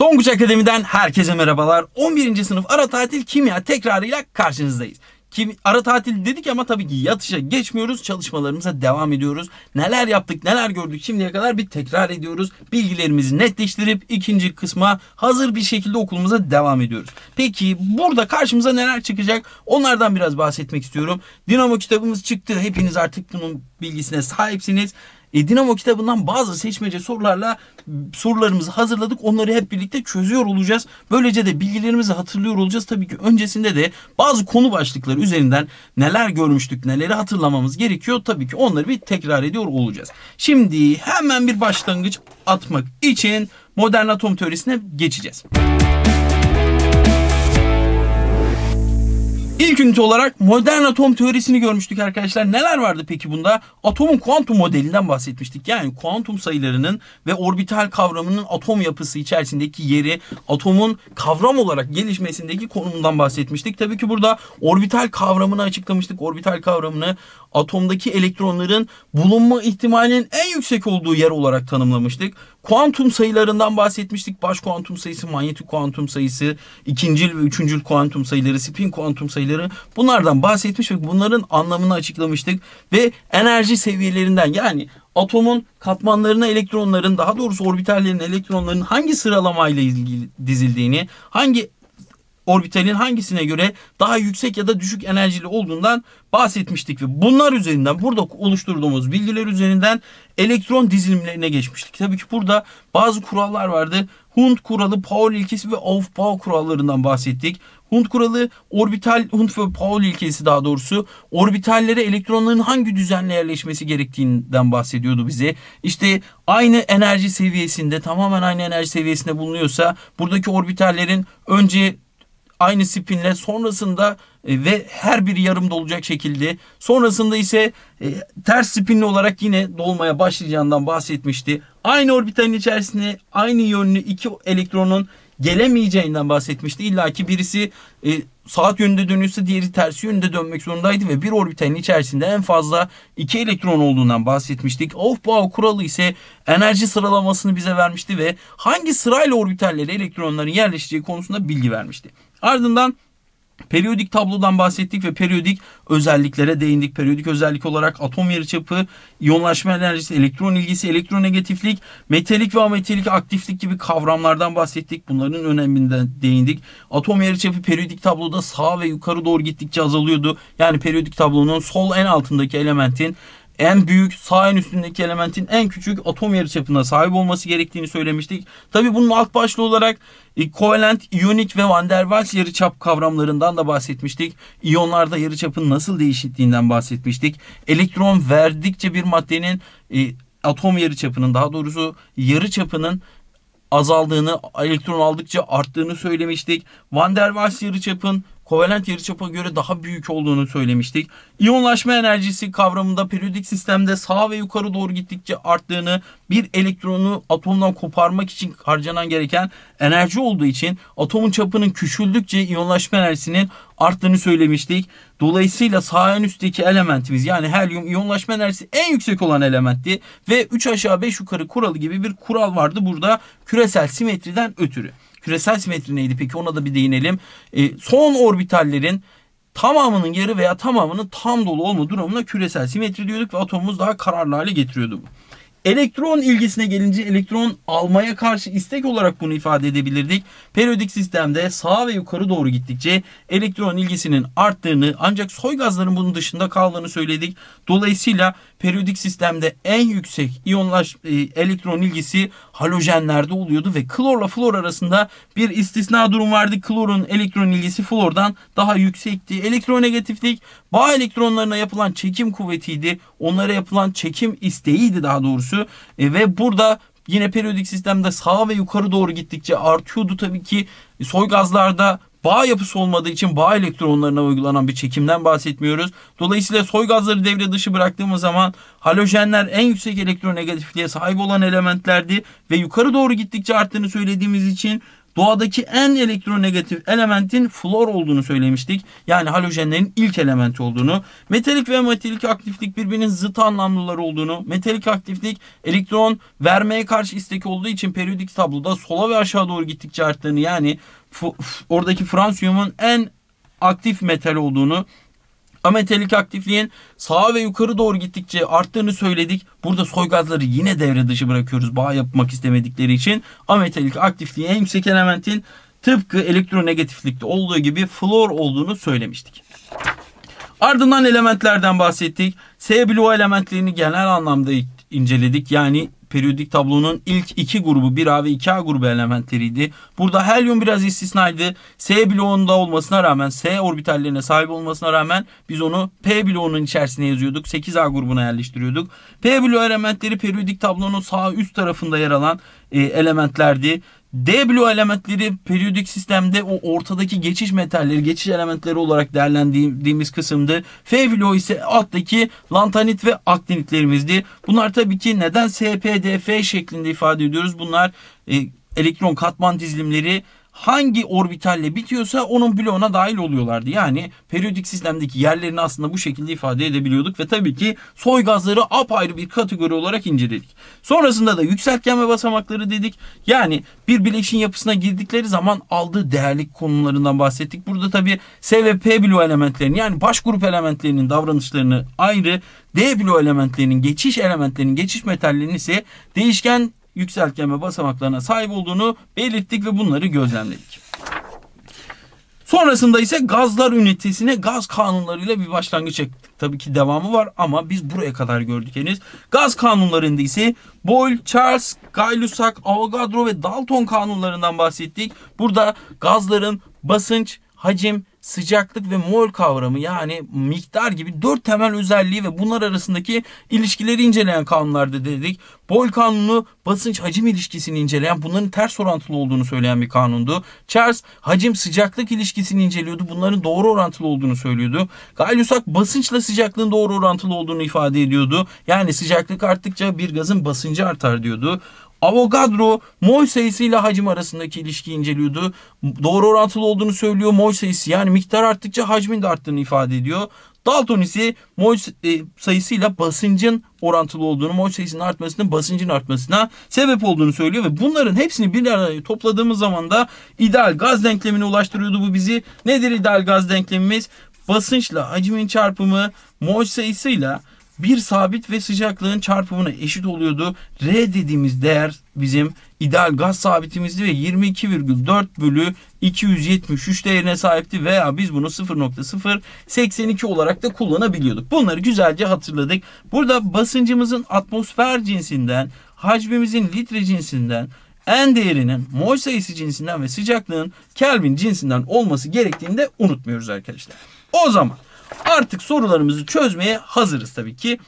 Tonguç Akademi'den herkese merhabalar. 11. sınıf ara tatil kimya tekrarıyla karşınızdayız. Kim, ara tatil dedik ama tabii ki yatışa geçmiyoruz. Çalışmalarımıza devam ediyoruz. Neler yaptık, neler gördük şimdiye kadar bir tekrar ediyoruz. Bilgilerimizi netleştirip ikinci kısma hazır bir şekilde okulumuza devam ediyoruz. Peki burada karşımıza neler çıkacak? Onlardan biraz bahsetmek istiyorum. Dinamo kitabımız çıktı. Hepiniz artık bunun bilgisine sahipsiniz. E, Dinamo kitabından bazı seçmece sorularla sorularımızı hazırladık. Onları hep birlikte çözüyor olacağız. Böylece de bilgilerimizi hatırlıyor olacağız. Tabii ki öncesinde de bazı konu başlıkları üzerinden neler görmüştük, neleri hatırlamamız gerekiyor. Tabii ki onları bir tekrar ediyor olacağız. Şimdi hemen bir başlangıç atmak için modern atom teorisine geçeceğiz. İlk ünite olarak modern atom teorisini görmüştük arkadaşlar. Neler vardı peki bunda? Atomun kuantum modelinden bahsetmiştik. Yani kuantum sayılarının ve orbital kavramının atom yapısı içerisindeki yeri, atomun kavram olarak gelişmesindeki konumundan bahsetmiştik. Tabii ki burada orbital kavramını açıklamıştık. Orbital kavramını atomdaki elektronların bulunma ihtimalinin en yüksek olduğu yer olarak tanımlamıştık. Kuantum sayılarından bahsetmiştik. Baş kuantum sayısı, manyetik kuantum sayısı, ikincil ve üçüncül kuantum sayıları, spin kuantum sayıları bunlardan bahsetmiş ve bunların anlamını açıklamıştık. Ve enerji seviyelerinden yani atomun katmanlarına elektronların daha doğrusu orbitallerin elektronların hangi sıralamayla ilgili dizildiğini, hangi orbitalin hangisine göre daha yüksek ya da düşük enerjili olduğundan bahsetmiştik ve bunlar üzerinden burada oluşturduğumuz bilgiler üzerinden elektron dizilimlerine geçmiştik. Tabii ki burada bazı kurallar vardı. Hund kuralı, Paul ilkesi ve Aufbau kurallarından bahsettik. Hund kuralı orbital Hund ve Pauli ilkesi daha doğrusu orbitallere elektronların hangi düzenle yerleşmesi gerektiğinden bahsediyordu bize. İşte aynı enerji seviyesinde tamamen aynı enerji seviyesinde bulunuyorsa buradaki orbitallerin önce aynı spinle sonrasında e, ve her biri yarım dolacak şekilde sonrasında ise e, ters spinli olarak yine dolmaya başlayacağından bahsetmişti. Aynı orbitalin içerisinde aynı yönlü iki elektronun gelemeyeceğinden bahsetmişti. İlla ki birisi e, saat yönünde dönüyorsa diğeri tersi yönünde dönmek zorundaydı ve bir orbitalin içerisinde en fazla iki elektron olduğundan bahsetmiştik. Of Aufbau kuralı ise enerji sıralamasını bize vermişti ve hangi sırayla orbitallere elektronların yerleşeceği konusunda bilgi vermişti. Ardından Periyodik tablodan bahsettik ve periyodik özelliklere değindik. Periyodik özellik olarak atom yarı çapı, iyonlaşma enerjisi, elektron ilgisi, elektronegatiflik, metalik ve ametalik aktiflik gibi kavramlardan bahsettik. Bunların öneminden değindik. Atom yarı çapı periyodik tabloda sağa ve yukarı doğru gittikçe azalıyordu. Yani periyodik tablonun sol en altındaki elementin en büyük sağ en üstündeki elementin en küçük atom yarı çapına sahip olması gerektiğini söylemiştik. Tabi bunun alt başlı olarak e, kovalent, iyonik ve van der Waals yarı çap kavramlarından da bahsetmiştik. İyonlarda yarı çapın nasıl değiştiğinden bahsetmiştik. Elektron verdikçe bir maddenin e, atom yarı çapının daha doğrusu yarı çapının azaldığını, elektron aldıkça arttığını söylemiştik. Van der Waals yarıçapın kovalent yarıçapa göre daha büyük olduğunu söylemiştik. İyonlaşma enerjisi kavramında periyodik sistemde sağa ve yukarı doğru gittikçe arttığını, bir elektronu atomdan koparmak için harcanan gereken enerji olduğu için atomun çapının küçüldükçe iyonlaşma enerjisinin arttığını söylemiştik. Dolayısıyla sağ en üstteki elementimiz yani helyum iyonlaşma enerjisi en yüksek olan elementti ve 3 aşağı 5 yukarı kuralı gibi bir kural vardı burada küresel simetriden ötürü. Küresel simetri neydi peki ona da bir değinelim. E, son orbitallerin tamamının yarı veya tamamının tam dolu olma durumuna küresel simetri diyorduk ve atomumuz daha kararlı hale getiriyordu bu. Elektron ilgisine gelince elektron almaya karşı istek olarak bunu ifade edebilirdik. Periyodik sistemde sağa ve yukarı doğru gittikçe elektron ilgisinin arttığını ancak soy gazların bunun dışında kaldığını söyledik. Dolayısıyla periyodik sistemde en yüksek iyonlaş e, elektron ilgisi halojenlerde oluyordu ve klorla flor arasında bir istisna durum vardı. Klorun elektron ilgisi flordan daha yüksekti. Elektronegatiflik bağ elektronlarına yapılan çekim kuvvetiydi. Onlara yapılan çekim isteğiydi daha doğrusu. E, ve burada Yine periyodik sistemde sağa ve yukarı doğru gittikçe artıyordu tabii ki. E, soy gazlarda bağ yapısı olmadığı için bağ elektronlarına uygulanan bir çekimden bahsetmiyoruz. Dolayısıyla soy gazları devre dışı bıraktığımız zaman halojenler en yüksek elektronegatifliğe sahip olan elementlerdi ve yukarı doğru gittikçe arttığını söylediğimiz için doğadaki en elektronegatif elementin flor olduğunu söylemiştik. Yani halojenlerin ilk element olduğunu, metalik ve metalik aktiflik birbirinin zıt anlamlıları olduğunu, metalik aktiflik elektron vermeye karşı istek olduğu için periyodik tabloda sola ve aşağı doğru gittikçe arttığını yani oradaki fransiyumun en aktif metal olduğunu ametalik aktifliğin sağa ve yukarı doğru gittikçe arttığını söyledik. Burada soy gazları yine devre dışı bırakıyoruz bağ yapmak istemedikleri için. Ametalik aktifliği en yüksek elementin tıpkı elektronegatiflikte olduğu gibi flor olduğunu söylemiştik. Ardından elementlerden bahsettik. S elementlerini genel anlamda inceledik. Yani periyodik tablonun ilk iki grubu 1A ve 2A grubu elementleriydi. Burada helyum biraz istisnaydı. S bloğunda olmasına rağmen S orbitallerine sahip olmasına rağmen biz onu P bloğunun içerisine yazıyorduk. 8A grubuna yerleştiriyorduk. P bloğu elementleri periyodik tablonun sağ üst tarafında yer alan e, elementlerdi. DBLU elementleri periyodik sistemde o ortadaki geçiş metalleri, geçiş elementleri olarak değerlendirdiğimiz kısımdı. F FBLU ise alttaki lantanit ve aktinitlerimizdi. Bunlar tabii ki neden SPDF şeklinde ifade ediyoruz? Bunlar e, elektron katman dizilimleri hangi orbitalle bitiyorsa onun bloğuna dahil oluyorlardı. Yani periyodik sistemdeki yerlerini aslında bu şekilde ifade edebiliyorduk ve tabii ki soy gazları apayrı bir kategori olarak inceledik. Sonrasında da yükseltgen ve basamakları dedik. Yani bir bileşin yapısına girdikleri zaman aldığı değerlik konumlarından bahsettik. Burada tabii S ve P bloğu elementlerini yani baş grup elementlerinin davranışlarını ayrı, D bloğu elementlerinin geçiş elementlerinin geçiş metallerinin ise değişken yükseltgenme basamaklarına sahip olduğunu belirttik ve bunları gözlemledik. Sonrasında ise gazlar ünitesine gaz kanunlarıyla bir başlangıç çektik. Tabii ki devamı var ama biz buraya kadar gördük henüz. Gaz kanunlarında ise Boyle, Charles, Gay-Lussac, Avogadro ve Dalton kanunlarından bahsettik. Burada gazların basınç, hacim, sıcaklık ve mol kavramı yani miktar gibi dört temel özelliği ve bunlar arasındaki ilişkileri inceleyen kanunlarda dedik. Bol kanunu basınç hacim ilişkisini inceleyen bunların ters orantılı olduğunu söyleyen bir kanundu. Charles hacim sıcaklık ilişkisini inceliyordu. Bunların doğru orantılı olduğunu söylüyordu. Gay-Lussac basınçla sıcaklığın doğru orantılı olduğunu ifade ediyordu. Yani sıcaklık arttıkça bir gazın basıncı artar diyordu. Avogadro mol ile hacim arasındaki ilişkiyi inceliyordu. Doğru orantılı olduğunu söylüyor mol sayısı. Yani miktar arttıkça hacmin de arttığını ifade ediyor. Dalton ise mol e, sayısıyla basıncın orantılı olduğunu, mol sayısının artmasının basıncın artmasına sebep olduğunu söylüyor ve bunların hepsini bir araya topladığımız zaman da ideal gaz denklemini ulaştırıyordu bu bizi. Nedir ideal gaz denklemimiz? Basınçla hacmin çarpımı mol sayısıyla bir sabit ve sıcaklığın çarpımına eşit oluyordu. R dediğimiz değer bizim ideal gaz sabitimizdi ve 22,4 bölü 273 değerine sahipti veya biz bunu 0.082 olarak da kullanabiliyorduk. Bunları güzelce hatırladık. Burada basıncımızın atmosfer cinsinden, hacmimizin litre cinsinden, en değerinin mol sayısı cinsinden ve sıcaklığın Kelvin cinsinden olması gerektiğini de unutmuyoruz arkadaşlar. O zaman Artık sorularımızı çözmeye hazırız tabii ki.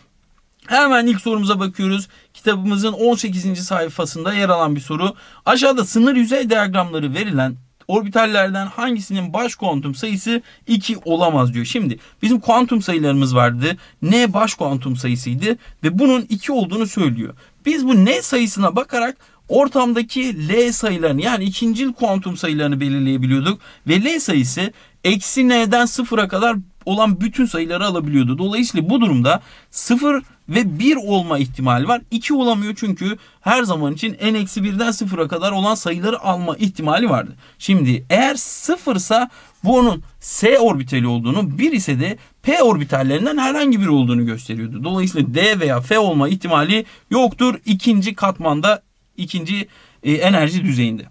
Hemen ilk sorumuza bakıyoruz. Kitabımızın 18. sayfasında yer alan bir soru. Aşağıda sınır yüzey diyagramları verilen orbitallerden hangisinin baş kuantum sayısı 2 olamaz diyor. Şimdi bizim kuantum sayılarımız vardı. N baş kuantum sayısıydı ve bunun 2 olduğunu söylüyor. Biz bu N sayısına bakarak ortamdaki L sayılarını yani ikincil kuantum sayılarını belirleyebiliyorduk. Ve L sayısı eksi N'den sıfıra kadar olan bütün sayıları alabiliyordu. Dolayısıyla bu durumda 0 ve 1 olma ihtimali var. 2 olamıyor çünkü her zaman için en eksi 1'den 0'a kadar olan sayıları alma ihtimali vardı. Şimdi eğer 0 ise bu onun S orbitali olduğunu, 1 ise de P orbitallerinden herhangi biri olduğunu gösteriyordu. Dolayısıyla D veya F olma ihtimali yoktur ikinci katmanda, ikinci e, enerji düzeyinde.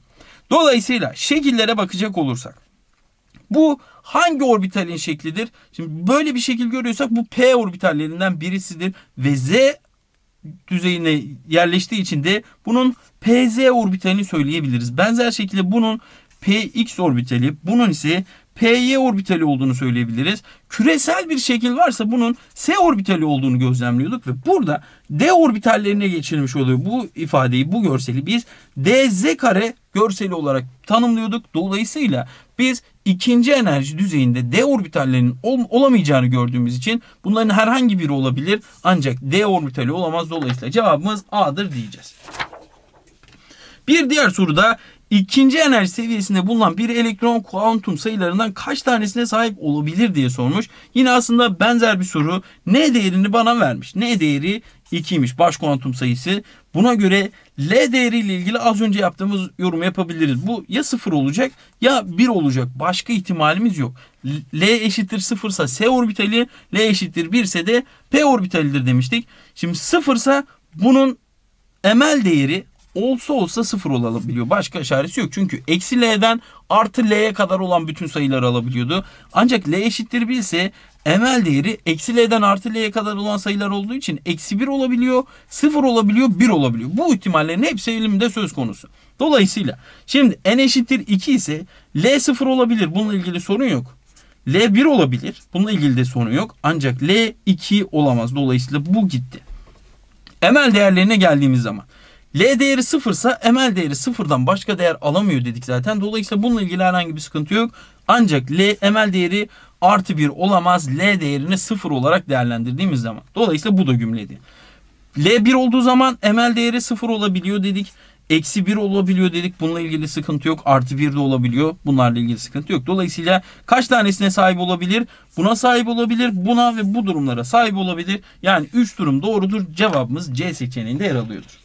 Dolayısıyla şekillere bakacak olursak bu hangi orbitalin şeklidir? Şimdi böyle bir şekil görüyorsak bu P orbitallerinden birisidir ve Z düzeyine yerleştiği için de bunun PZ orbitalini söyleyebiliriz. Benzer şekilde bunun PX orbitali, bunun ise PY orbitali olduğunu söyleyebiliriz. Küresel bir şekil varsa bunun S orbitali olduğunu gözlemliyorduk ve burada D orbitallerine geçirilmiş oluyor. Bu ifadeyi, bu görseli biz DZ kare görseli olarak tanımlıyorduk. Dolayısıyla biz ikinci enerji düzeyinde d orbitallerinin ol, olamayacağını gördüğümüz için bunların herhangi biri olabilir ancak d orbitali olamaz dolayısıyla cevabımız A'dır diyeceğiz. Bir diğer soruda ikinci enerji seviyesinde bulunan bir elektron kuantum sayılarından kaç tanesine sahip olabilir diye sormuş. Yine aslında benzer bir soru. N değerini bana vermiş. N değeri 2'ymiş baş kuantum sayısı. Buna göre L değeriyle ilgili az önce yaptığımız yorumu yapabiliriz. Bu ya 0 olacak ya 1 olacak. Başka ihtimalimiz yok. L eşittir 0 ise S orbitali, L eşittir 1 ise de P orbitalidir demiştik. Şimdi 0 ise bunun emel değeri olsa olsa sıfır olabiliyor. Başka işaresi yok. Çünkü eksi L'den artı L'ye kadar olan bütün sayıları alabiliyordu. Ancak L eşittir 1 ise emel değeri eksi L'den artı L'ye kadar olan sayılar olduğu için eksi 1 olabiliyor, sıfır olabiliyor, 1 olabiliyor. Bu ihtimallerin hepsi elimde söz konusu. Dolayısıyla şimdi n eşittir 2 ise L sıfır olabilir. Bununla ilgili sorun yok. L 1 olabilir. Bununla ilgili de sorun yok. Ancak L 2 olamaz. Dolayısıyla bu gitti. Emel değerlerine geldiğimiz zaman L değeri sıfırsa ML değeri sıfırdan başka değer alamıyor dedik zaten. Dolayısıyla bununla ilgili herhangi bir sıkıntı yok. Ancak L ML değeri artı bir olamaz. L değerini sıfır olarak değerlendirdiğimiz zaman. Dolayısıyla bu da gümledi. L1 olduğu zaman ML değeri sıfır olabiliyor dedik. Eksi 1 olabiliyor dedik. Bununla ilgili sıkıntı yok. Artı 1 de olabiliyor. Bunlarla ilgili sıkıntı yok. Dolayısıyla kaç tanesine sahip olabilir? Buna sahip olabilir. Buna ve bu durumlara sahip olabilir. Yani 3 durum doğrudur. Cevabımız C seçeneğinde yer alıyordur.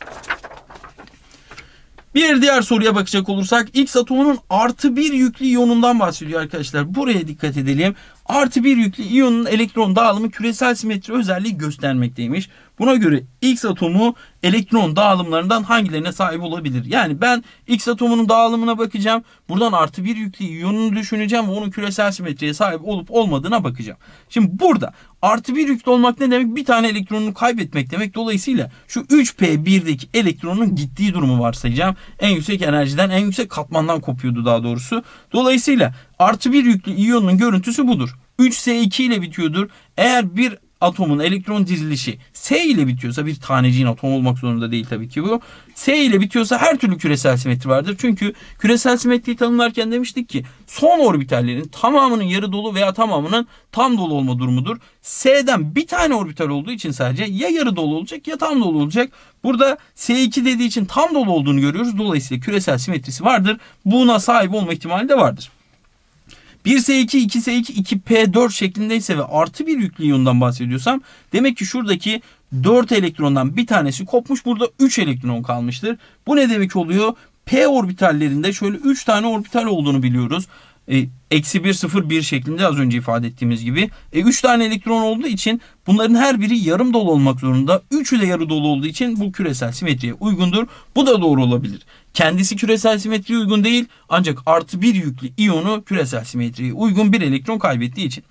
Bir diğer soruya bakacak olursak X atomunun artı bir yüklü iyonundan bahsediyor arkadaşlar. Buraya dikkat edelim. Artı bir yüklü iyonun elektron dağılımı küresel simetri özelliği göstermekteymiş. Buna göre X atomu elektron dağılımlarından hangilerine sahip olabilir? Yani ben X atomunun dağılımına bakacağım. Buradan artı bir yüklü iyonunu düşüneceğim ve onun küresel simetriye sahip olup olmadığına bakacağım. Şimdi burada artı bir yüklü olmak ne demek? Bir tane elektronunu kaybetmek demek. Dolayısıyla şu 3P1'deki elektronun gittiği durumu varsayacağım. En yüksek enerjiden, en yüksek katmandan kopuyordu daha doğrusu. Dolayısıyla artı bir yüklü iyonun görüntüsü budur. 3S2 ile bitiyordur. Eğer bir atomun elektron dizilişi S ile bitiyorsa bir taneciğin atom olmak zorunda değil tabii ki bu. S ile bitiyorsa her türlü küresel simetri vardır. Çünkü küresel simetriyi tanımlarken demiştik ki son orbitallerin tamamının yarı dolu veya tamamının tam dolu olma durumudur. S'den bir tane orbital olduğu için sadece ya yarı dolu olacak ya tam dolu olacak. Burada S2 dediği için tam dolu olduğunu görüyoruz. Dolayısıyla küresel simetrisi vardır. Buna sahip olma ihtimali de vardır. 1S2, 2S2, 2P4 şeklindeyse ve artı bir yüklü iyondan bahsediyorsam demek ki şuradaki 4 elektrondan bir tanesi kopmuş. Burada 3 elektron kalmıştır. Bu ne demek oluyor? P orbitallerinde şöyle 3 tane orbital olduğunu biliyoruz. E, eksi 1 0 1 şeklinde az önce ifade ettiğimiz gibi. E, tane elektron olduğu için bunların her biri yarım dolu olmak zorunda. Üçü de yarı dolu olduğu için bu küresel simetriye uygundur. Bu da doğru olabilir. Kendisi küresel simetriye uygun değil ancak artı bir yüklü iyonu küresel simetriye uygun bir elektron kaybettiği için.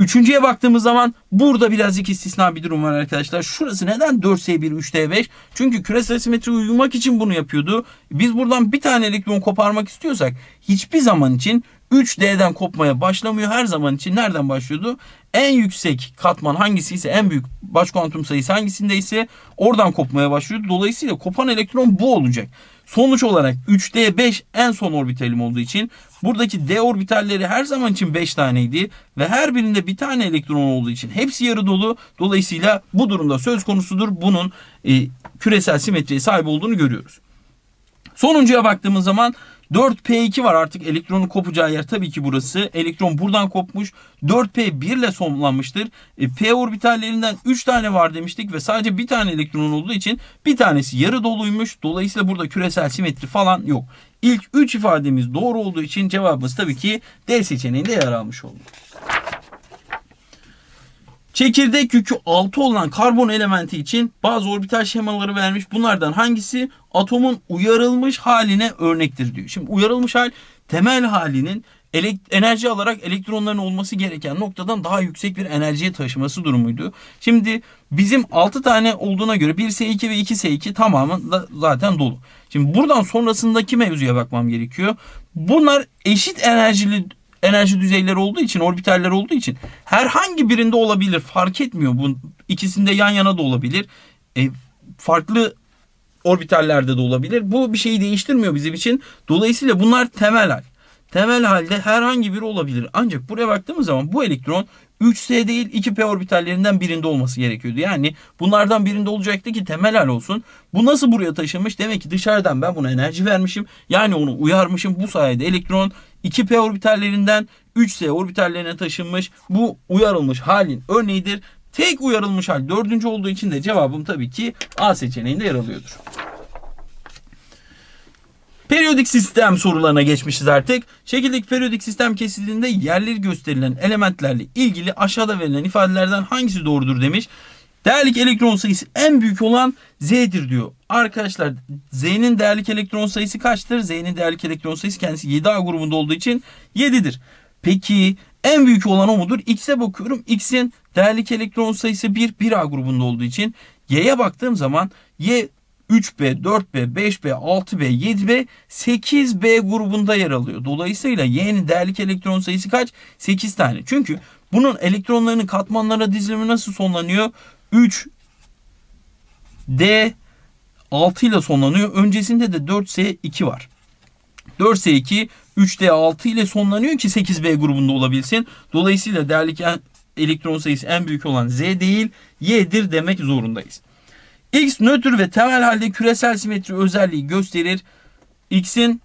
Üçüncüye baktığımız zaman burada birazcık istisna bir durum var arkadaşlar. Şurası neden 4S1 3D5? Çünkü küresel simetri uyumak için bunu yapıyordu. Biz buradan bir tane elektron koparmak istiyorsak hiçbir zaman için 3D'den kopmaya başlamıyor. Her zaman için nereden başlıyordu? En yüksek katman hangisi ise en büyük baş kuantum sayısı hangisindeyse oradan kopmaya başlıyordu. Dolayısıyla kopan elektron bu olacak. Sonuç olarak 3D5 en son orbitalim olduğu için buradaki D orbitalleri her zaman için 5 taneydi ve her birinde bir tane elektron olduğu için hepsi yarı dolu. Dolayısıyla bu durumda söz konusudur. Bunun e, küresel simetriye sahip olduğunu görüyoruz. Sonuncuya baktığımız zaman 4P2 var artık elektronun kopacağı yer tabii ki burası. Elektron buradan kopmuş. 4P1 ile sonlanmıştır. E, P orbitallerinden 3 tane var demiştik ve sadece bir tane elektron olduğu için bir tanesi yarı doluymuş. Dolayısıyla burada küresel simetri falan yok. İlk 3 ifademiz doğru olduğu için cevabımız tabii ki D seçeneğinde yer almış oldu. Çekirdek yükü 6 olan karbon elementi için bazı orbital şemaları vermiş. Bunlardan hangisi atomun uyarılmış haline örnektir diyor. Şimdi uyarılmış hal temel halinin enerji alarak elektronların olması gereken noktadan daha yüksek bir enerjiye taşıması durumuydu. Şimdi bizim 6 tane olduğuna göre 1S2 ve 2S2 tamamen zaten dolu. Şimdi buradan sonrasındaki mevzuya bakmam gerekiyor. Bunlar eşit enerjili enerji düzeyleri olduğu için, orbitaller olduğu için herhangi birinde olabilir. Fark etmiyor. Bu ikisinde yan yana da olabilir. E, farklı orbitallerde de olabilir. Bu bir şeyi değiştirmiyor bizim için. Dolayısıyla bunlar temel hal. Temel halde herhangi biri olabilir. Ancak buraya baktığımız zaman bu elektron 3S değil 2P orbitallerinden birinde olması gerekiyordu. Yani bunlardan birinde olacaktı ki temel hal olsun. Bu nasıl buraya taşınmış? Demek ki dışarıdan ben buna enerji vermişim. Yani onu uyarmışım. Bu sayede elektron 2p orbitallerinden 3s orbitallerine taşınmış bu uyarılmış halin örneğidir. Tek uyarılmış hal dördüncü olduğu için de cevabım tabii ki A seçeneğinde yer alıyordur. Periyodik sistem sorularına geçmişiz artık. Şekildeki periyodik sistem kesildiğinde yerleri gösterilen elementlerle ilgili aşağıda verilen ifadelerden hangisi doğrudur demiş. Değerlik elektron sayısı en büyük olan Z'dir diyor. Arkadaşlar Z'nin değerlik elektron sayısı kaçtır? Z'nin değerlik elektron sayısı kendisi 7A grubunda olduğu için 7'dir. Peki en büyük olan o mudur? X'e bakıyorum. X'in değerlik elektron sayısı 1, 1A grubunda olduğu için Y'ye baktığım zaman Y 3B, 4B, 5B, 6B, 7B, 8B grubunda yer alıyor. Dolayısıyla Y'nin değerlik elektron sayısı kaç? 8 tane. Çünkü bunun elektronlarının katmanlara dizilimi nasıl sonlanıyor? 3 D 6 ile sonlanıyor. Öncesinde de 4S2 var. 4S2 3D6 ile sonlanıyor ki 8B grubunda olabilsin. Dolayısıyla değerli elektron sayısı en büyük olan Z değil Y'dir demek zorundayız. X nötr ve temel halde küresel simetri özelliği gösterir. X'in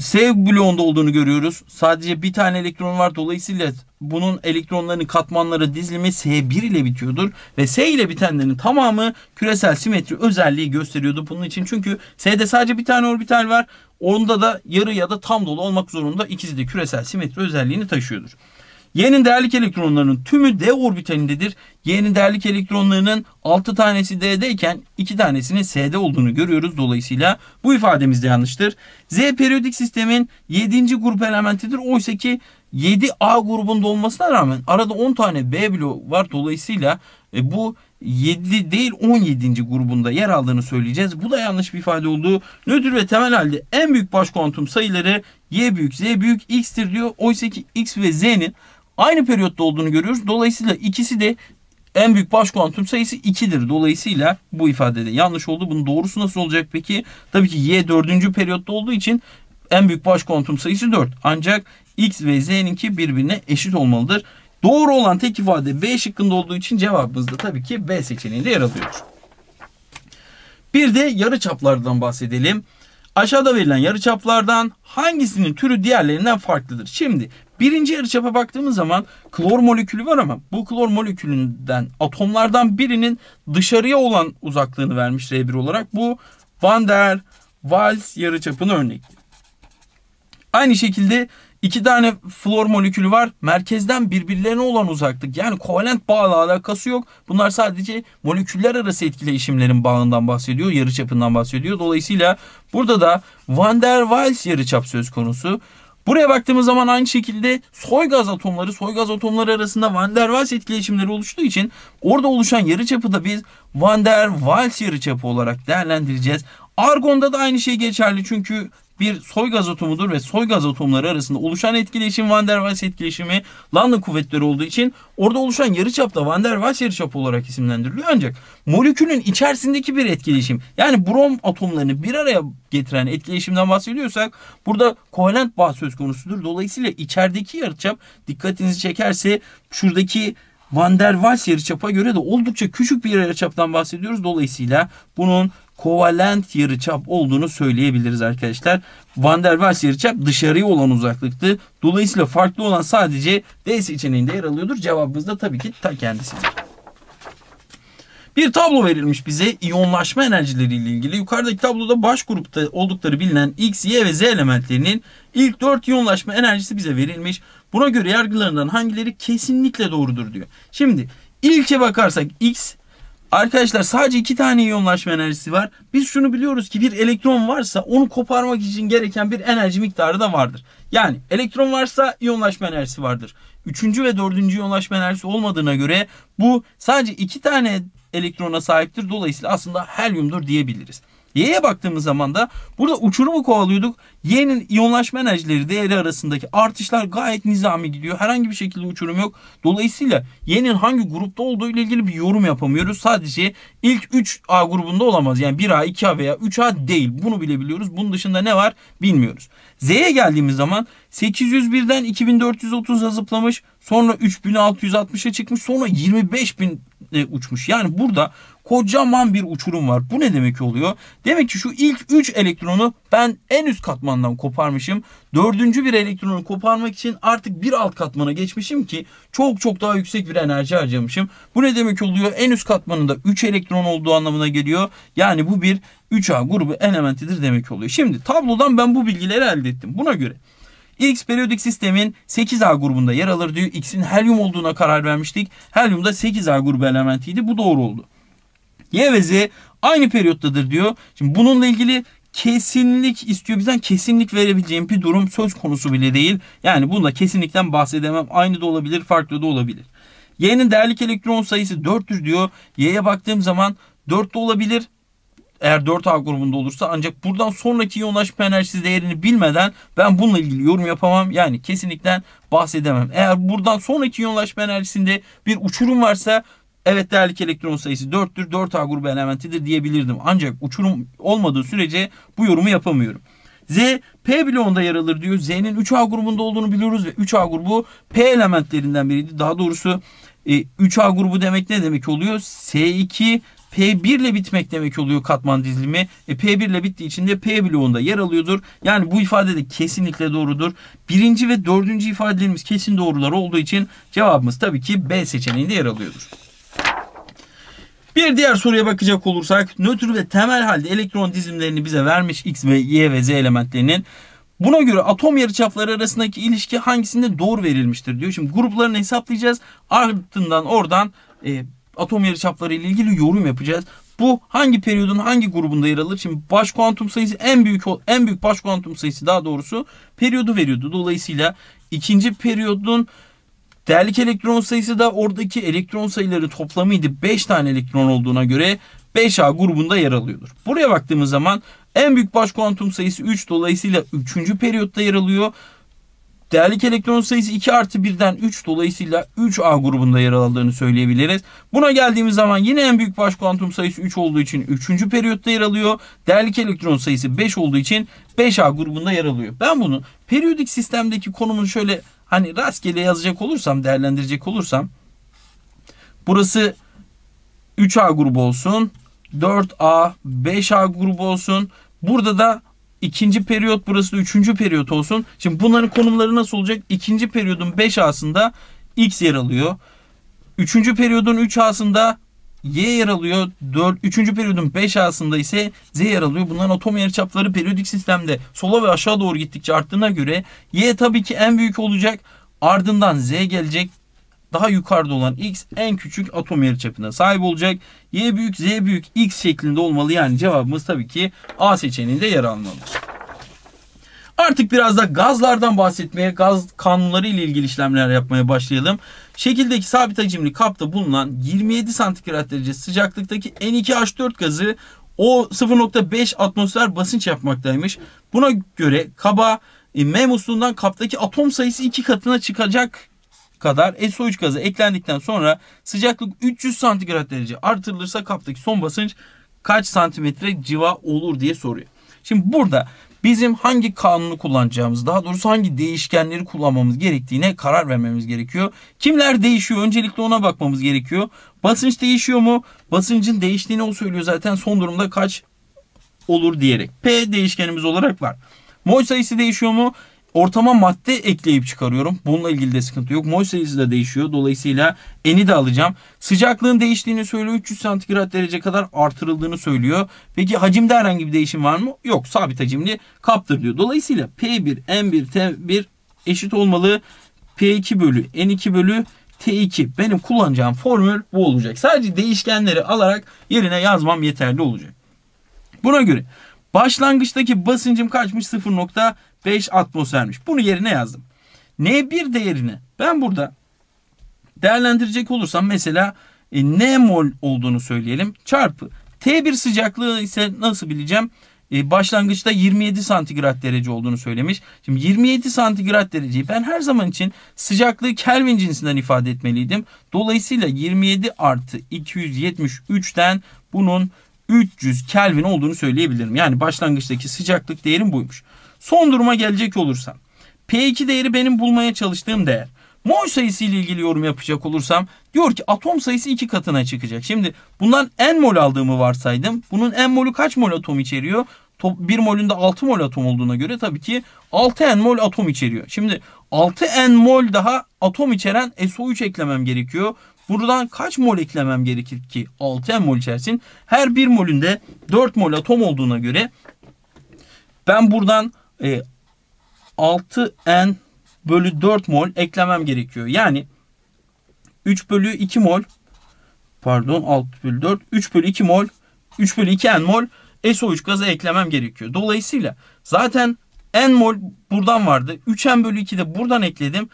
S bloğunda olduğunu görüyoruz. Sadece bir tane elektron var. Dolayısıyla bunun elektronlarının katmanları dizilimi S1 ile bitiyordur. Ve S ile bitenlerin tamamı küresel simetri özelliği gösteriyordu bunun için. Çünkü S'de sadece bir tane orbital var. Onda da yarı ya da tam dolu olmak zorunda ikisi de küresel simetri özelliğini taşıyordur. Y'nin değerlik elektronlarının tümü D orbitalindedir. Y'nin değerlik elektronlarının 6 tanesi D'deyken 2 tanesinin S'de olduğunu görüyoruz. Dolayısıyla bu ifademiz de yanlıştır. Z periyodik sistemin 7. grup elementidir. Oysa ki 7A grubunda olmasına rağmen arada 10 tane B bloğu var. Dolayısıyla e, bu 7 değil 17. grubunda yer aldığını söyleyeceğiz. Bu da yanlış bir ifade oldu. Nötr ve temel halde en büyük baş kuantum sayıları Y büyük Z büyük X'tir diyor. Oysa ki X ve Z'nin aynı periyotta olduğunu görüyoruz. Dolayısıyla ikisi de en büyük baş sayısı 2'dir. Dolayısıyla bu ifadede yanlış oldu. Bunun doğrusu nasıl olacak peki? Tabii ki y 4. periyotta olduğu için en büyük baş sayısı 4. Ancak x ve z'ninki birbirine eşit olmalıdır. Doğru olan tek ifade B şıkkında olduğu için cevabımız da tabii ki B seçeneğinde yer alıyor. Bir de yarıçaplardan bahsedelim. Aşağıda verilen yarıçaplardan hangisinin türü diğerlerinden farklıdır? Şimdi Birinci yarıçapa baktığımız zaman klor molekülü var ama bu klor molekülünden atomlardan birinin dışarıya olan uzaklığını vermiş R1 olarak. Bu Van der Waals yarıçapının örnek. Aynı şekilde iki tane flor molekülü var. Merkezden birbirlerine olan uzaklık yani kovalent bağla alakası yok. Bunlar sadece moleküller arası etkileşimlerin bağından bahsediyor, yarıçapından bahsediyor. Dolayısıyla burada da Van der Waals yarıçap söz konusu. Buraya baktığımız zaman aynı şekilde gaz atomları, gaz atomları arasında van der Waals etkileşimleri oluştuğu için orada oluşan yarıçapı da biz van der Waals yarıçapı olarak değerlendireceğiz. Argon'da da aynı şey geçerli çünkü bir soygaz atomudur ve soygaz atomları arasında oluşan etkileşim Van der Waals etkileşimi London kuvvetleri olduğu için orada oluşan yarı çapta Van der Waals yarı yarıçapı olarak isimlendiriliyor. Ancak molekülün içerisindeki bir etkileşim yani brom atomlarını bir araya getiren etkileşimden bahsediyorsak burada kovalent bağ söz konusudur. Dolayısıyla içerideki çap dikkatinizi çekerse şuradaki Van der Waals yarıçapa göre de oldukça küçük bir yarıçaptan bahsediyoruz. Dolayısıyla bunun kovalent yarı çap olduğunu söyleyebiliriz arkadaşlar. Van der Waals yarı çap dışarıya olan uzaklıktı. Dolayısıyla farklı olan sadece D seçeneğinde yer alıyordur. Cevabımız da tabii ki ta kendisidir. Bir tablo verilmiş bize iyonlaşma enerjileriyle ilgili. Yukarıdaki tabloda baş grupta oldukları bilinen X, Y ve Z elementlerinin ilk 4 iyonlaşma enerjisi bize verilmiş. Buna göre yargılarından hangileri kesinlikle doğrudur diyor. Şimdi ilke bakarsak X Arkadaşlar sadece iki tane iyonlaşma enerjisi var. Biz şunu biliyoruz ki bir elektron varsa onu koparmak için gereken bir enerji miktarı da vardır. Yani elektron varsa iyonlaşma enerjisi vardır. Üçüncü ve dördüncü iyonlaşma enerjisi olmadığına göre bu sadece iki tane elektrona sahiptir. Dolayısıyla aslında helyumdur diyebiliriz. Y'ye baktığımız zaman da burada uçurumu kovalıyorduk. Y'nin iyonlaşma enerjileri değeri arasındaki artışlar gayet nizami gidiyor. Herhangi bir şekilde uçurum yok. Dolayısıyla Yenin hangi grupta olduğu ile ilgili bir yorum yapamıyoruz. Sadece ilk 3A grubunda olamaz. Yani 1A, 2A veya 3A değil. Bunu bile biliyoruz. Bunun dışında ne var bilmiyoruz. Z'ye geldiğimiz zaman 801'den 2430'a zıplamış. Sonra 3660'a çıkmış. Sonra 25000 e, uçmuş. Yani burada kocaman bir uçurum var. Bu ne demek oluyor? Demek ki şu ilk 3 elektronu ben en üst katman katmandan koparmışım. Dördüncü bir elektronu koparmak için artık bir alt katmana geçmişim ki çok çok daha yüksek bir enerji harcamışım. Bu ne demek oluyor? En üst katmanında 3 elektron olduğu anlamına geliyor. Yani bu bir 3A grubu elementidir demek oluyor. Şimdi tablodan ben bu bilgileri elde ettim. Buna göre X periyodik sistemin 8A grubunda yer alır diyor. X'in helyum olduğuna karar vermiştik. Helyum da 8A grubu elementiydi. Bu doğru oldu. Y ve Z aynı periyottadır diyor. Şimdi bununla ilgili kesinlik istiyor. Bizden kesinlik verebileceğim bir durum söz konusu bile değil. Yani bununla kesinlikten bahsedemem. Aynı da olabilir, farklı da olabilir. Y'nin değerlik elektron sayısı 400 diyor. Y'ye baktığım zaman 4 de olabilir. Eğer 4A grubunda olursa ancak buradan sonraki yoğunlaşma enerjisi değerini bilmeden ben bununla ilgili yorum yapamam. Yani kesinlikle bahsedemem. Eğer buradan sonraki yoğunlaşma enerjisinde bir uçurum varsa Evet değerlik elektron sayısı 4'tür. 4A grubu elementidir diyebilirdim. Ancak uçurum olmadığı sürece bu yorumu yapamıyorum. Z P bloğunda yer alır diyor. Z'nin 3A grubunda olduğunu biliyoruz ve 3A grubu P elementlerinden biriydi. Daha doğrusu 3A e, grubu demek ne demek oluyor? S2 P1 ile bitmek demek oluyor katman dizilimi. E, P1 ile bittiği için de P bloğunda yer alıyordur. Yani bu ifade de kesinlikle doğrudur. Birinci ve dördüncü ifadelerimiz kesin doğrular olduğu için cevabımız tabii ki B seçeneğinde yer alıyordur. Bir diğer soruya bakacak olursak nötr ve temel halde elektron dizimlerini bize vermiş X ve Y ve Z elementlerinin Buna göre atom yarıçapları arasındaki ilişki hangisinde doğru verilmiştir diyor. Şimdi gruplarını hesaplayacağız. Ardından oradan e, atom yarıçapları ile ilgili yorum yapacağız. Bu hangi periyodun hangi grubunda yer alır? Şimdi baş kuantum sayısı en büyük en büyük baş kuantum sayısı daha doğrusu periyodu veriyordu. Dolayısıyla ikinci periyodun Değerlik elektron sayısı da oradaki elektron sayıları toplamıydı. 5 tane elektron olduğuna göre 5A grubunda yer alıyordur. Buraya baktığımız zaman en büyük baş kuantum sayısı 3 dolayısıyla 3. periyotta yer alıyor. Değerlik elektron sayısı 2 artı 1'den 3 dolayısıyla 3A grubunda yer aldığını söyleyebiliriz. Buna geldiğimiz zaman yine en büyük baş kuantum sayısı 3 olduğu için 3. periyotta yer alıyor. Değerlik elektron sayısı 5 olduğu için 5A grubunda yer alıyor. Ben bunu periyodik sistemdeki konumunu şöyle hani rastgele yazacak olursam, değerlendirecek olursam burası 3A grubu olsun, 4A, 5A grubu olsun. Burada da ikinci periyot burası da üçüncü periyot olsun. Şimdi bunların konumları nasıl olacak? İkinci periyodun 5A'sında X yer alıyor. Üçüncü periyodun 3A'sında Y yer alıyor. 4, 3. periyodun 5 A'sında ise Z yer alıyor. Bunların atom yer çapları periyodik sistemde sola ve aşağı doğru gittikçe arttığına göre Y tabii ki en büyük olacak. Ardından Z gelecek. Daha yukarıda olan X en küçük atom yer çapına sahip olacak. Y büyük, Z büyük, X şeklinde olmalı. Yani cevabımız tabii ki A seçeneğinde yer almalı. Artık biraz da gazlardan bahsetmeye, gaz kanunları ile ilgili işlemler yapmaya başlayalım. Şekildeki sabit hacimli kapta bulunan 27 santigrat derece sıcaklıktaki N2H4 gazı o 0.5 atmosfer basınç yapmaktaymış. Buna göre kaba e, M musluğundan kaptaki atom sayısı 2 katına çıkacak kadar SO3 gazı eklendikten sonra sıcaklık 300 santigrat derece artırılırsa kaptaki son basınç kaç santimetre civa olur diye soruyor. Şimdi burada bizim hangi kanunu kullanacağımız daha doğrusu hangi değişkenleri kullanmamız gerektiğine karar vermemiz gerekiyor. Kimler değişiyor öncelikle ona bakmamız gerekiyor. Basınç değişiyor mu? Basıncın değiştiğini o söylüyor zaten son durumda kaç olur diyerek. P değişkenimiz olarak var. Mol sayısı değişiyor mu? ortama madde ekleyip çıkarıyorum. Bununla ilgili de sıkıntı yok. Mol sayısı da değişiyor. Dolayısıyla eni de alacağım. Sıcaklığın değiştiğini söylüyor. 300 santigrat derece kadar artırıldığını söylüyor. Peki hacimde herhangi bir değişim var mı? Yok. Sabit hacimli kaptır diyor. Dolayısıyla P1, n 1 T1 eşit olmalı. P2 bölü N2 bölü T2. Benim kullanacağım formül bu olacak. Sadece değişkenleri alarak yerine yazmam yeterli olacak. Buna göre başlangıçtaki basıncım kaçmış? 0.8 5 atmosfermiş. Bunu yerine yazdım. N1 değerini ben burada değerlendirecek olursam mesela e, N mol olduğunu söyleyelim. Çarpı T1 sıcaklığı ise nasıl bileceğim? E, başlangıçta 27 santigrat derece olduğunu söylemiş. Şimdi 27 santigrat dereceyi ben her zaman için sıcaklığı Kelvin cinsinden ifade etmeliydim. Dolayısıyla 27 artı 273'ten bunun 300 Kelvin olduğunu söyleyebilirim. Yani başlangıçtaki sıcaklık değerim buymuş. Son duruma gelecek olursam. P2 değeri benim bulmaya çalıştığım değer. Mol sayısı ile ilgili yorum yapacak olursam diyor ki atom sayısı iki katına çıkacak. Şimdi bundan n mol aldığımı varsaydım. Bunun n molü kaç mol atom içeriyor? 1 molünde 6 mol atom olduğuna göre tabii ki 6 n mol atom içeriyor. Şimdi 6 n mol daha atom içeren SO3 eklemem gerekiyor. Buradan kaç mol eklemem gerekir ki 6 n mol içersin? Her 1 molünde 4 mol atom olduğuna göre ben buradan e, 6N bölü 4 mol eklemem gerekiyor. Yani 3 bölü 2 mol pardon 6 bölü 4 3 bölü 2 mol 3 bölü 2 N mol SO3 gazı eklemem gerekiyor. Dolayısıyla zaten N mol buradan vardı. 3N bölü 2 de buradan ekledim.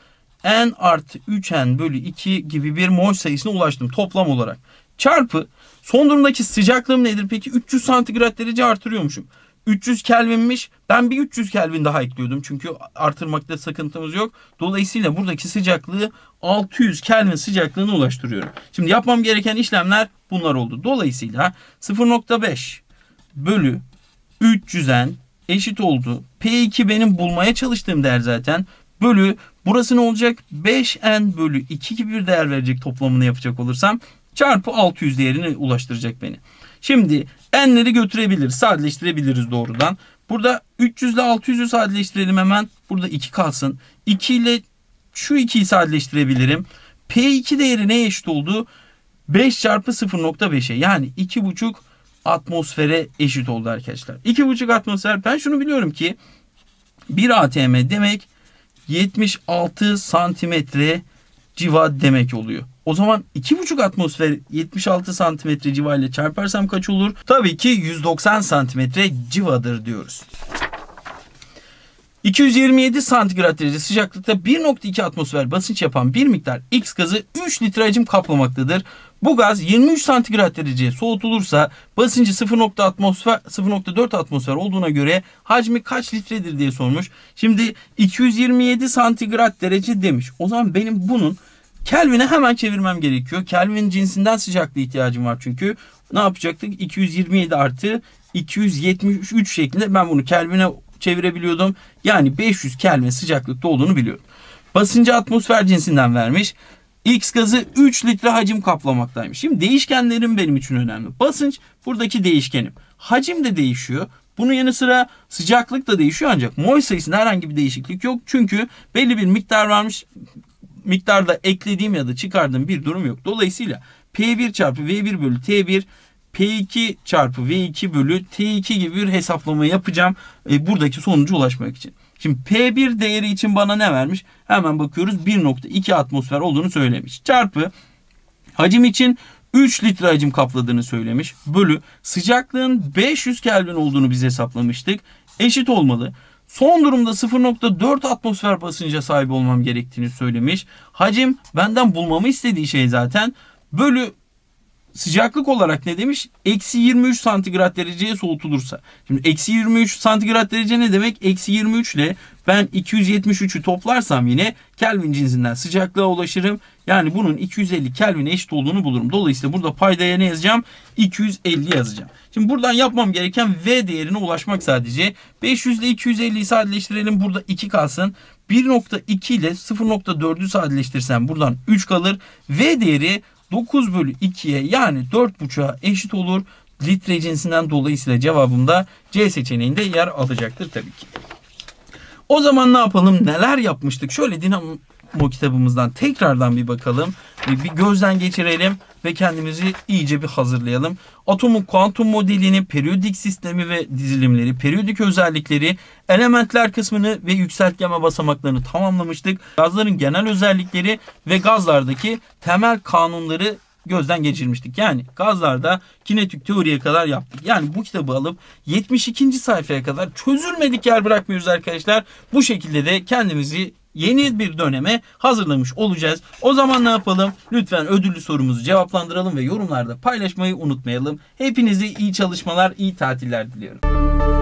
N artı 3N bölü 2 gibi bir mol sayısına ulaştım toplam olarak. Çarpı son durumdaki sıcaklığım nedir peki? 300 santigrat derece artırıyormuşum. 300 Kelvin'miş. Ben bir 300 Kelvin daha ekliyordum. Çünkü artırmakta sakıntımız yok. Dolayısıyla buradaki sıcaklığı 600 Kelvin sıcaklığına ulaştırıyorum. Şimdi yapmam gereken işlemler bunlar oldu. Dolayısıyla 0.5 bölü 300'en eşit oldu. P2 benim bulmaya çalıştığım değer zaten. Bölü burası ne olacak? 5N bölü 2 gibi bir değer verecek toplamını yapacak olursam çarpı 600 değerine ulaştıracak beni. Şimdi n'leri götürebilir. Sadeleştirebiliriz doğrudan. Burada 300 ile 600'ü sadeleştirelim hemen. Burada 2 kalsın. 2 ile şu 2'yi sadeleştirebilirim. P2 değeri neye eşit oldu? 5 çarpı 0.5'e yani 2,5 atmosfere eşit oldu arkadaşlar. 2,5 atmosfer ben şunu biliyorum ki 1 atm demek 76 santimetre civa demek oluyor. O zaman 2,5 atmosfer 76 santimetre civarıyla çarparsam kaç olur? Tabii ki 190 santimetre civadır diyoruz. 227 santigrat derece sıcaklıkta 1.2 atmosfer basınç yapan bir miktar X gazı 3 litre hacim kaplamaktadır. Bu gaz 23 santigrat dereceye soğutulursa basıncı 0.4 atmosfer, 0.4 atmosfer olduğuna göre hacmi kaç litredir diye sormuş. Şimdi 227 santigrat derece demiş. O zaman benim bunun Kelvin'e hemen çevirmem gerekiyor. Kelvin cinsinden sıcaklığı ihtiyacım var çünkü. Ne yapacaktık? 227 artı 273 şeklinde ben bunu Kelvin'e çevirebiliyordum. Yani 500 Kelvin sıcaklıkta olduğunu biliyorum. Basıncı atmosfer cinsinden vermiş. X gazı 3 litre hacim kaplamaktaymış. Şimdi değişkenlerim benim için önemli. Basınç buradaki değişkenim. Hacim de değişiyor. Bunun yanı sıra sıcaklık da değişiyor ancak mol sayısında herhangi bir değişiklik yok. Çünkü belli bir miktar varmış miktarda eklediğim ya da çıkardığım bir durum yok. Dolayısıyla P1 çarpı V1 bölü T1 P2 çarpı V2 bölü T2 gibi bir hesaplama yapacağım. E, buradaki sonucu ulaşmak için. Şimdi P1 değeri için bana ne vermiş? Hemen bakıyoruz 1.2 atmosfer olduğunu söylemiş. Çarpı hacim için 3 litre hacim kapladığını söylemiş. Bölü sıcaklığın 500 Kelvin olduğunu biz hesaplamıştık. Eşit olmalı. Son durumda 0.4 atmosfer basınca sahip olmam gerektiğini söylemiş. Hacim benden bulmamı istediği şey zaten. Bölü sıcaklık olarak ne demiş? Eksi 23 santigrat dereceye soğutulursa. Şimdi eksi 23 santigrat derece ne demek? Eksi 23 ile ben 273'ü toplarsam yine Kelvin cinsinden sıcaklığa ulaşırım. Yani bunun 250 Kelvin eşit olduğunu bulurum. Dolayısıyla burada paydaya ne yazacağım? 250 yazacağım. Şimdi buradan yapmam gereken V değerine ulaşmak sadece. 500 ile 250'yi sadeleştirelim. Burada 2 kalsın. 1.2 ile 0.4'ü sadeleştirsem buradan 3 kalır. V değeri 9 bölü 2'ye yani 4.5'a eşit olur. Litre cinsinden dolayısıyla cevabım da C seçeneğinde yer alacaktır tabii ki. O zaman ne yapalım? Neler yapmıştık? Şöyle Dinamo kitabımızdan tekrardan bir bakalım. Ee, bir gözden geçirelim ve kendimizi iyice bir hazırlayalım. Atomun kuantum modelini, periyodik sistemi ve dizilimleri, periyodik özellikleri, elementler kısmını ve yükseltgeme basamaklarını tamamlamıştık. Gazların genel özellikleri ve gazlardaki temel kanunları gözden geçirmiştik. Yani gazlarda kinetik teoriye kadar yaptık. Yani bu kitabı alıp 72. sayfaya kadar çözülmedik yer bırakmıyoruz arkadaşlar. Bu şekilde de kendimizi yeni bir döneme hazırlamış olacağız. O zaman ne yapalım? Lütfen ödüllü sorumuzu cevaplandıralım ve yorumlarda paylaşmayı unutmayalım. Hepinize iyi çalışmalar, iyi tatiller diliyorum.